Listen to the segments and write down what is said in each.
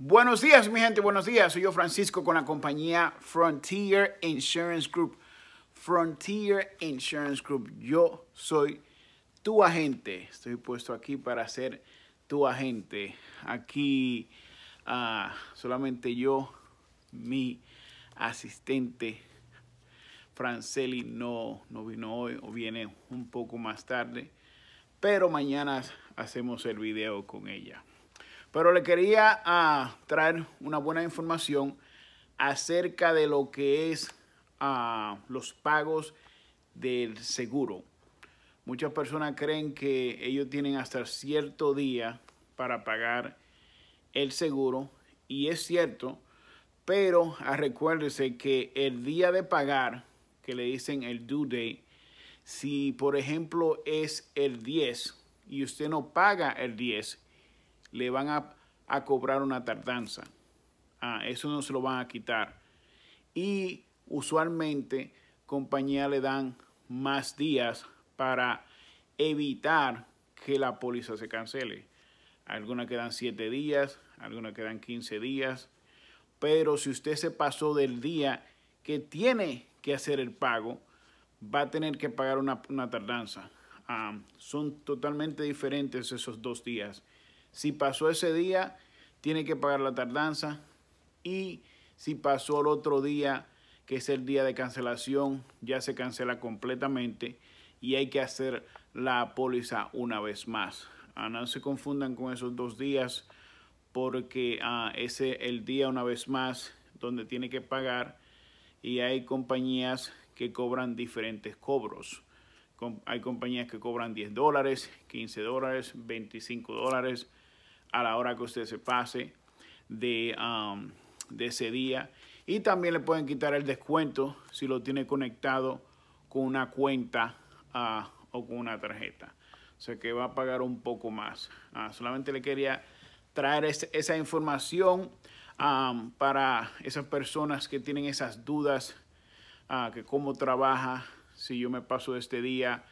Buenos días, mi gente, buenos días. Soy yo, Francisco, con la compañía Frontier Insurance Group. Frontier Insurance Group. Yo soy tu agente. Estoy puesto aquí para ser tu agente. Aquí ah, solamente yo, mi asistente Franceli no, no vino hoy o viene un poco más tarde. Pero mañana hacemos el video con ella. Pero le quería ah, traer una buena información acerca de lo que es ah, los pagos del seguro. Muchas personas creen que ellos tienen hasta cierto día para pagar el seguro y es cierto, pero ah, recuérdese que el día de pagar, que le dicen el due date, si por ejemplo es el 10 y usted no paga el 10, le van a, cobrar una tardanza. Ah, eso no se lo van a quitar. Y usualmente compañía le dan más días para evitar que la póliza se cancele. Algunas quedan 7 días, algunas quedan 15 días. Pero si usted se pasó del día que tiene que hacer el pago, va a tener que pagar una, tardanza. Ah, son totalmente diferentes esos dos días. Si pasó ese día, tiene que pagar la tardanza. Y si pasó el otro día, que es el día de cancelación, ya se cancela completamente y hay que hacer la póliza una vez más. Ah, no se confundan con esos dos días porque ah, ese el día una vez más donde tiene que pagar y hay compañías que cobran diferentes cobros. hay compañías que cobran 10 dólares, 15 dólares, 25 dólares a la hora que usted se pase de, um, de ese día. Y también le pueden quitar el descuento si lo tiene conectado con una cuenta uh, o con una tarjeta. O sea que va a pagar un poco más. Ah, solamente le quería traer esa información um, para esas personas que tienen esas dudas, ah, que cómo trabaja, si yo me paso este día,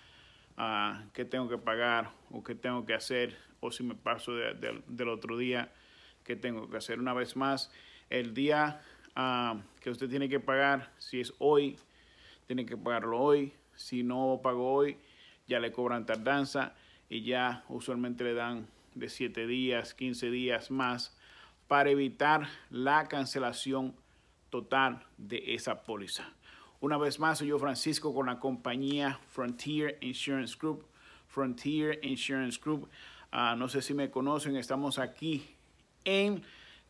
ah, qué tengo que pagar o qué tengo que hacer si me paso del otro día que tengo que hacer. Una vez más, el día ah, que usted tiene que pagar, si es hoy, tiene que pagarlo hoy. Si no pago hoy, ya le cobran tardanza y ya usualmente le dan de 7 días, 15 días más para evitar la cancelación total de esa póliza. Una vez más, soy yo Francisco con la compañía Frontier Insurance Group. Frontier Insurance Group Ah, no sé si me conocen, estamos aquí en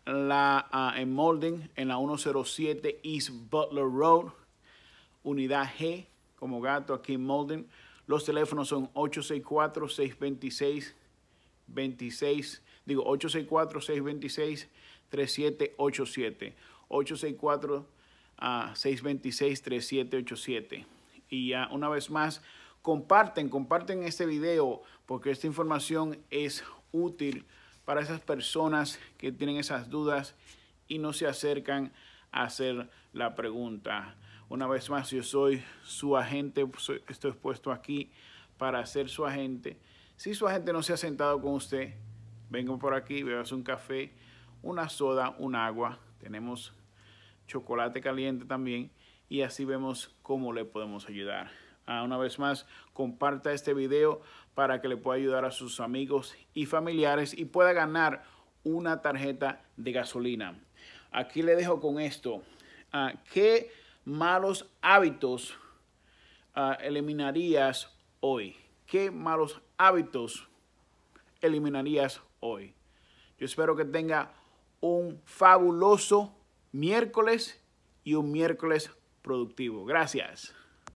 la ah, en Molden, en la 107 East Butler Road, unidad G, como gato aquí en Molden. Los teléfonos son 864-626-26, digo 864-626-3787, 864-626-3787. Ah, y ya una vez más, comparten, comparten este video porque esta información es útil para esas personas que tienen esas dudas y no se acercan a hacer la pregunta. Una vez más, yo soy su agente, estoy puesto aquí para ser su agente. Si su agente no se ha sentado con usted, vengo por aquí, bebas un café, una soda, un agua. Tenemos chocolate caliente también y así vemos cómo le podemos ayudar. Ah, una vez más, comparta este video para que le pueda ayudar a sus amigos y familiares y pueda ganar una tarjeta de gasolina. Aquí le dejo con esto. Ah, ¿Qué malos hábitos ah, eliminarías hoy? ¿Qué malos hábitos eliminarías hoy? Yo espero que tenga un fabuloso miércoles y un miércoles productivo. Gracias.